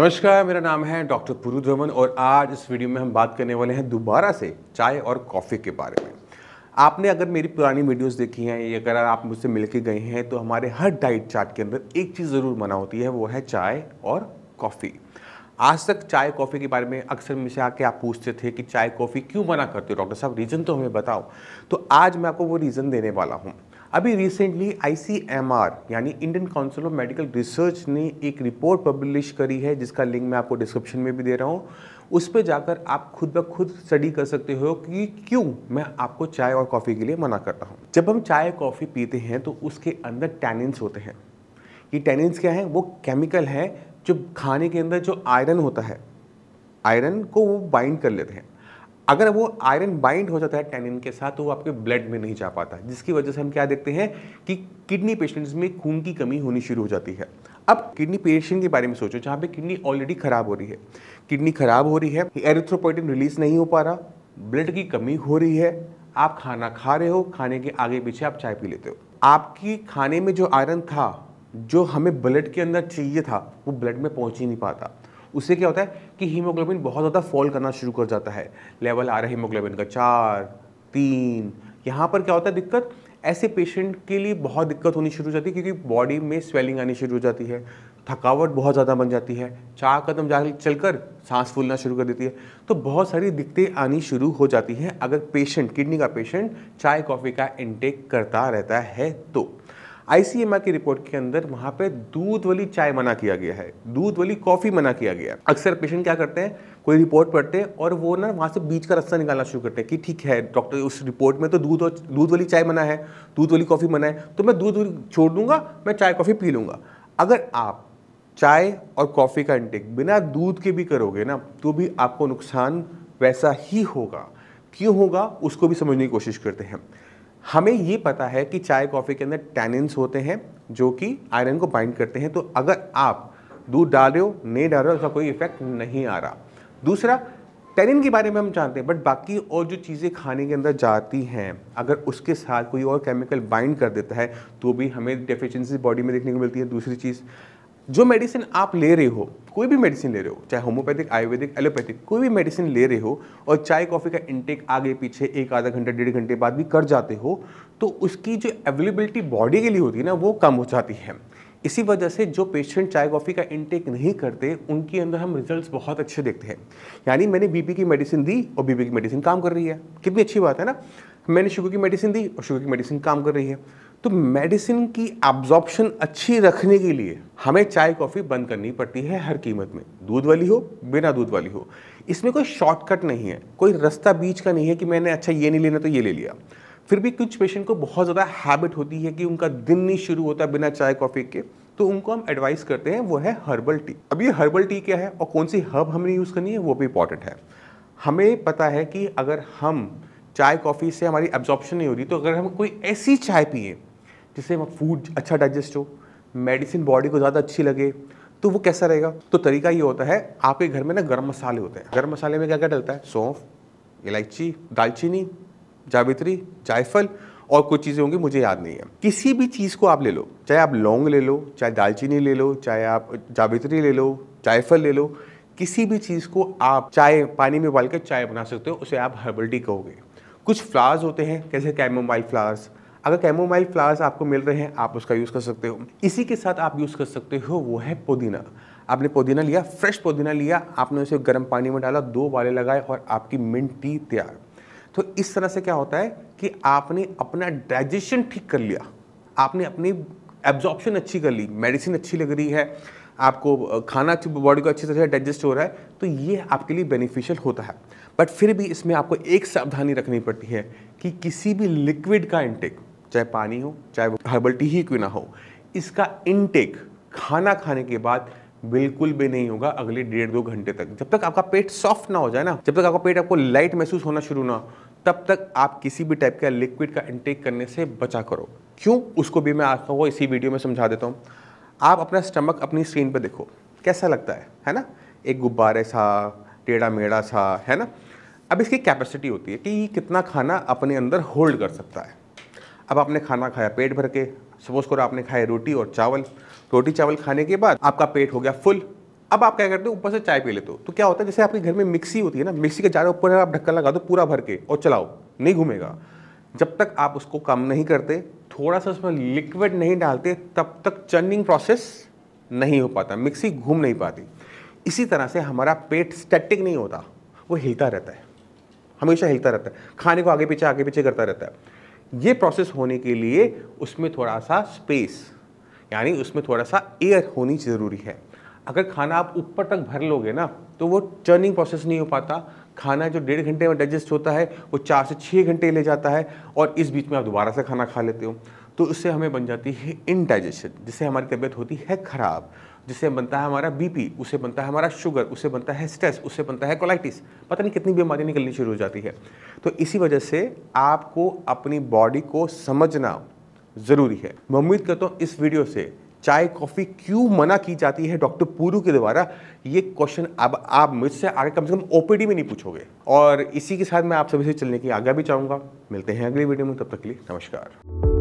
नमस्कार मेरा नाम है डॉक्टर पुरुधवन और आज इस वीडियो में हम बात करने वाले हैं दोबारा से चाय और कॉफ़ी के बारे में आपने अगर मेरी पुरानी वीडियोस देखी हैं या अगर आप मुझसे मिल के गए हैं तो हमारे हर डाइट चार्ट के अंदर एक चीज़ ज़रूर मना होती है वो है चाय और कॉफ़ी आज तक चाय कॉफ़ी के बारे में अक्सर मुझसे आके आप पूछते थे कि चाय कॉफ़ी क्यों मना करते हो डॉक्टर साहब रीज़न तो हमें बताओ तो आज मैं आपको वो रीज़न देने वाला हूँ अभी रिसेंटली आईसीएमआर यानी Indian council of medical research ने एक रिपोर्ट पब्लिश करी है जिसका लिंक मैं आपको डिस्क्रिप्शन में भी दे रहा हूँ उस पर जाकर आप खुद ब खुद स्टडी कर सकते हो कि क्यों मैं आपको चाय और कॉफ़ी के लिए मना कर रहा हूँ जब हम चाय कॉफ़ी पीते हैं तो उसके अंदर टैनिन्स होते हैं ये टैनिन्स क्या है वो केमिकल हैं जो खाने के अंदर जो आयरन होता है आयरन को वो बाइंड कर लेते हैं अगर वो आयरन बाइंड हो जाता है टैनिन के साथ तो वो आपके ब्लड में नहीं जा पाता जिसकी वजह से हम क्या देखते हैं कि किडनी पेशेंट्स में खून की कमी होनी शुरू हो जाती है अब किडनी पेशेंट के बारे में सोचो जहाँ पे किडनी ऑलरेडी खराब हो रही है किडनी खराब हो रही है एरिथ्रोपोइटिन रिलीज नहीं हो पा रहा ब्लड की कमी हो रही है आप खाना खा रहे हो खाने के आगे पीछे आप चाय पी लेते हो आपकी खाने में जो आयरन था जो हमें ब्लड के अंदर चाहिए था वो ब्लड में पहुंच ही नहीं पाता उससे क्या होता है कि हीमोग्लोबिन बहुत ज़्यादा फॉल करना शुरू कर जाता है लेवल आ रहा है हीमोग्लोबिन का चार तीन यहाँ पर क्या होता है दिक्कत ऐसे पेशेंट के लिए बहुत दिक्कत होनी शुरू हो जाती है क्योंकि बॉडी में स्वेलिंग आनी शुरू हो जाती है थकावट बहुत ज़्यादा बन जाती है चार कदम जा चल कर सांस फूलना शुरू कर देती है तो बहुत सारी दिक्कतें आनी शुरू हो जाती हैं अगर पेशेंट किडनी का पेशेंट चाय कॉफ़ी का इनटेक करता रहता है तो आईसीएमआर की रिपोर्ट के अंदर वहाँ पे दूध वाली चाय मना किया गया है दूध वाली कॉफ़ी मना किया गया है अक्सर पेशेंट क्या करते हैं कोई रिपोर्ट पढ़ते हैं और वो ना वहाँ से बीच का रास्ता निकालना शुरू करते हैं कि ठीक है डॉक्टर उस रिपोर्ट में तो दूध और दूध वाली चाय मना है दूध वाली कॉफ़ी मना है तो मैं दूध छोड़ दूंगा मैं चाय कॉफ़ी पी लूँगा अगर आप चाय और कॉफ़ी का इंटेक बिना दूध के भी करोगे ना तो भी आपको नुकसान वैसा ही होगा क्यों होगा उसको भी समझने की कोशिश करते हैं हमें ये पता है कि चाय कॉफ़ी के अंदर टैनिन्स होते हैं जो कि आयरन को बाइंड करते हैं तो अगर आप दूध डाल रहे हो नहीं डाल रहे हो उसका कोई इफेक्ट नहीं आ रहा दूसरा टेनिन के बारे में हम जानते हैं बट बाकी और जो चीज़ें खाने के अंदर जाती हैं अगर उसके साथ कोई और केमिकल बाइंड कर देता है तो भी हमें डेफिशिएंसी बॉडी में देखने को मिलती है दूसरी चीज़ जो मेडिसिन आप ले रहे हो कोई भी मेडिसिन ले रहे हो चाहे होम्योपैथिक आयुर्वेदिक एलोपैथिक कोई भी मेडिसिन ले रहे हो और चाय कॉफ़ी का इंटेक आगे पीछे एक आधा घंटे डेढ़ घंटे बाद भी कर जाते हो तो उसकी जो अवेलेबिलिटी बॉडी के लिए होती है ना वो कम हो जाती है इसी वजह से जो पेशेंट चाय कॉफ़ी का इंटेक नहीं करते उनके अंदर हम रिजल्ट्स बहुत अच्छे देखते हैं यानी मैंने बीपी की मेडिसिन दी और बीपी की मेडिसिन काम कर रही है कितनी अच्छी बात है ना मैंने शुगर की मेडिसिन दी और शुगर की मेडिसिन काम कर रही है तो मेडिसिन की एब्जॉर्प्शन अच्छी रखने के लिए हमें चाय कॉफ़ी बंद करनी पड़ती है हर कीमत में दूध वाली हो बिना दूध वाली हो इसमें कोई शॉर्टकट नहीं है कोई रास्ता बीच का नहीं है कि मैंने अच्छा ये नहीं लेना तो ये ले लिया फिर भी कुछ पेशेंट को बहुत ज़्यादा हैबिट होती है कि उनका दिन नहीं शुरू होता बिना चाय कॉफ़ी के तो उनको हम एडवाइस करते हैं वो है हर्बल टी अब ये हर्बल टी क्या है और कौन सी हर्ब हमने यूज़ करनी है वो भी इंपॉर्टेंट है हमें पता है कि अगर हम चाय कॉफ़ी से हमारी एब्जॉर्प्शन नहीं हो रही तो अगर हम कोई ऐसी चाय पिए जिससे फूड अच्छा डाइजेस्ट हो मेडिसिन बॉडी को ज़्यादा अच्छी लगे तो वो कैसा रहेगा तो तरीका ये होता है आपके घर में ना गर्म मसाले होते हैं गर्म मसाले में क्या क्या डलता है सौंफ इलायची दालचीनी जावित्री जायफल और कुछ चीज़ें होंगी मुझे याद नहीं है किसी भी चीज़ को आप ले लो चाहे आप लौंग ले लो चाहे दालचीनी ले लो चाहे आप जावित्री ले लो जायफल ले लो किसी भी चीज़ को आप चाय पानी में उबाल कर चाय बना सकते हो उसे आप हर्बल टी कहोगे कुछ फ्लावर्स होते हैं जैसे कैमोमाइल फ्लावर्स अगर कैमोमाइल फ्लावर्स आपको मिल रहे हैं आप उसका यूज़ कर सकते हो इसी के साथ आप यूज़ कर सकते हो वो है पुदीना आपने पुदीना लिया फ्रेश पुदीना लिया आपने उसे गर्म पानी में डाला दो बाले लगाए और आपकी मिंट टी तैयार तो इस तरह से क्या होता है कि आपने अपना डाइजेशन ठीक कर लिया आपने अपनी एब्जॉर्प्शन अच्छी कर ली मेडिसिन अच्छी लग रही है आपको खाना बॉडी को अच्छी तरह से डाइजेस्ट हो रहा है तो ये आपके लिए बेनिफिशियल होता है बट फिर भी इसमें आपको एक सावधानी रखनी पड़ती है कि किसी भी लिक्विड का इंटेक चाहे पानी हो चाहे हर्बल टी ही क्यों ना हो इसका इनटेक खाना खाने के बाद बिल्कुल भी नहीं होगा अगले डेढ़ दो घंटे तक जब तक आपका पेट सॉफ्ट ना हो जाए ना जब तक आपका पेट आपको लाइट महसूस होना शुरू ना तब तक आप किसी भी टाइप का लिक्विड का इंटेक करने से बचा करो क्यों उसको भी मैं आपको इसी वीडियो में समझा देता हूँ आप अपना स्टमक अपनी स्क्रीन पर देखो कैसा लगता है है ना एक गुब्बारे सा टेढ़ा मेढ़ा सा है ना अब इसकी कैपेसिटी होती है कि कितना खाना अपने अंदर होल्ड कर सकता है अब आपने खाना खाया पेट भर के सपोज करो आपने खाया रोटी और चावल रोटी चावल खाने के बाद आपका पेट हो गया फुल अब आप क्या करते हो ऊपर से चाय पी लेते हो तो क्या होता है जैसे आपके घर में मिक्सी होती है ना मिक्सी के जार ऊपर आप ढक्कन लगा दो पूरा भर के और चलाओ नहीं घूमेगा जब तक आप उसको कम नहीं करते थोड़ा सा उसमें लिक्विड नहीं डालते तब तक चर्निंग प्रोसेस नहीं हो पाता मिक्सी घूम नहीं पाती इसी तरह से हमारा पेट स्टैटिक नहीं होता वो हिलता रहता है हमेशा हिलता रहता है खाने को आगे पीछे आगे पीछे करता रहता है ये प्रोसेस होने के लिए उसमें थोड़ा सा स्पेस यानी उसमें थोड़ा सा एयर होनी ज़रूरी है अगर खाना आप ऊपर तक भर लोगे ना तो वो टर्निंग प्रोसेस नहीं हो पाता खाना जो डेढ़ घंटे में डाइजेस्ट होता है वो चार से छः घंटे ले जाता है और इस बीच में आप दोबारा से खाना खा लेते हो तो उससे हमें बन जाती है इनडाइजेशन जिससे हमारी तबीयत होती है ख़राब जिससे बनता है हमारा बीपी उसे बनता है हमारा शुगर उससे बनता है स्ट्रेस उससे बनता है कोलाइटिस पता नहीं कितनी बीमारी निकलनी शुरू हो जाती है तो इसी वजह से आपको अपनी बॉडी को समझना ज़रूरी है मैं उम्मीद करता हूँ इस वीडियो से चाय कॉफ़ी क्यों मना की जाती है डॉक्टर पूरू के द्वारा ये क्वेश्चन अब आप मुझसे आगे कम से कम ओपीडी में नहीं पूछोगे और इसी के साथ मैं आप सभी से चलने की आज्ञा भी चाहूँगा मिलते हैं अगली वीडियो में तब तक के लिए नमस्कार